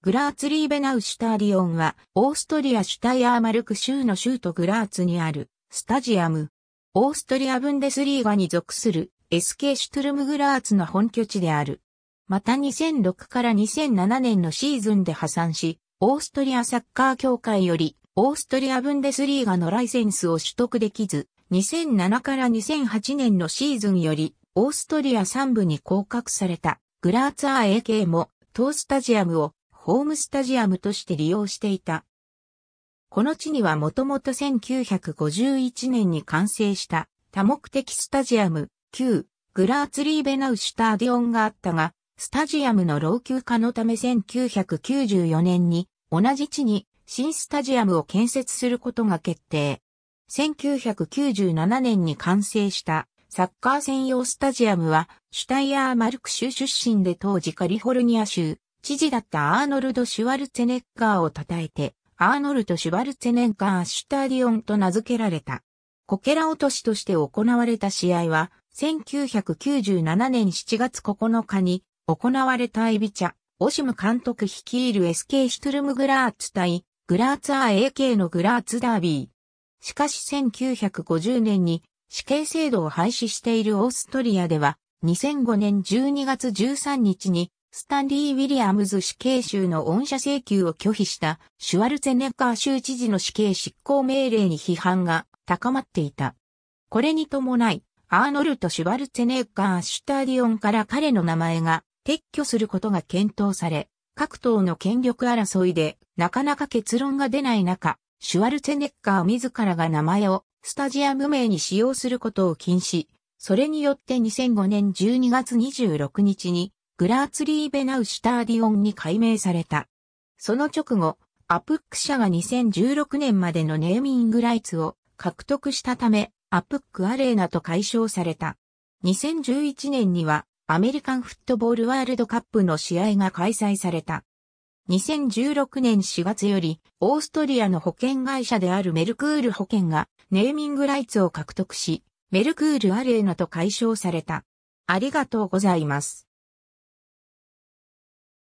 グラーツリーベナウシュターディオンは、オーストリアシュタイアーマルク州の州都グラーツにある、スタジアム。オーストリアブンデスリーガに属する、SK シュトゥルムグラーツの本拠地である。また2006から2007年のシーズンで破産し、オーストリアサッカー協会より、オーストリアブンデスリーガのライセンスを取得できず、2007から2008年のシーズンより、オーストリア3部に降格された、グラーツアー AK も、当スタジアムを、ホームスタジアムとして利用していた。この地にはもともと1951年に完成した多目的スタジアム、旧グラーツリーベナウシュターディオンがあったが、スタジアムの老朽化のため1994年に同じ地に新スタジアムを建設することが決定。1997年に完成したサッカー専用スタジアムはシュタイヤーマルク州出身で当時カリフォルニア州知事だったアーノルド・シュワルツェネッガーを称えて、アーノルド・シュワルツェネッガー・シュタディオンと名付けられた。こけら落としとして行われた試合は、1997年7月9日に行われたエビチャ、オシム監督率いる SK シュトルムグラーツ対グラーツアー AK のグラーツダービー。しかし1950年に死刑制度を廃止しているオーストリアでは2005年12月13日にスタンリー・ウィリアムズ死刑囚の恩赦請求を拒否したシュワルツェネッガー州知事の死刑執行命令に批判が高まっていた。これに伴い、アーノルト・シュワルツェネッガー・シュタディオンから彼の名前が撤去することが検討され、各党の権力争いでなかなか結論が出ない中、シュワルツェネッガー自らが名前をスタジアム名に使用することを禁止、それによって2005年12月26日にグラーツリーベナウシュターディオンに改名された。その直後、アプック社が2016年までのネーミングライツを獲得したため、アプックアレーナと解消された。2011年にはアメリカンフットボールワールドカップの試合が開催された。2016年4月より、オーストリアの保険会社であるメルクール保険がネーミングライツを獲得し、メルクールアレーナと解消された。ありがとうございます。